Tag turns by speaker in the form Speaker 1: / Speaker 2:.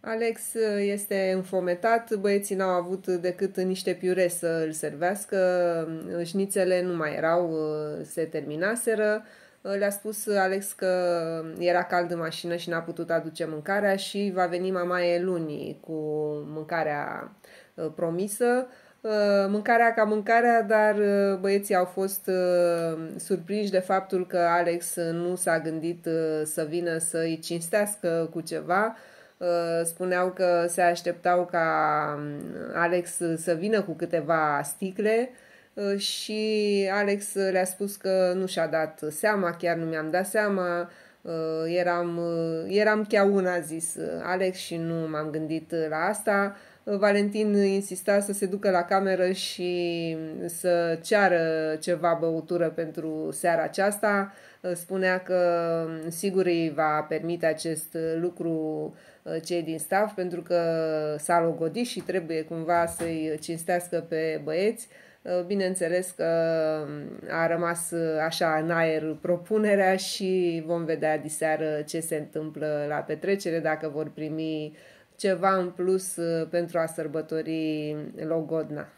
Speaker 1: Alex uh, este înfometat, băieții n-au avut decât niște piure să îl servească, șnițele nu mai erau, uh, se terminaseră. Uh, le-a spus Alex că era cald în mașină și n-a putut aduce mâncarea și va veni mama e luni cu mâncarea promisă. Mâncarea ca mâncarea, dar băieții au fost surprinși de faptul că Alex nu s-a gândit să vină să-i cinstească cu ceva Uh, spuneau că se așteptau ca um, Alex să vină cu câteva sticle uh, și Alex le-a spus că nu și-a dat seama, chiar nu mi-am dat seama, uh, eram, eram chiar una, a zis Alex și nu m-am gândit la asta, Valentin insista să se ducă la cameră și să ceară ceva băutură pentru seara aceasta. Spunea că sigur îi va permite acest lucru uh, cei din staff pentru că s-a logodit și trebuie cumva să-i cinstească pe băieți. Uh, bineînțeles că uh, a rămas așa în aer propunerea și vom vedea diseară ce se întâmplă la petrecere, dacă vor primi ceva în plus uh, pentru a sărbători Logodna.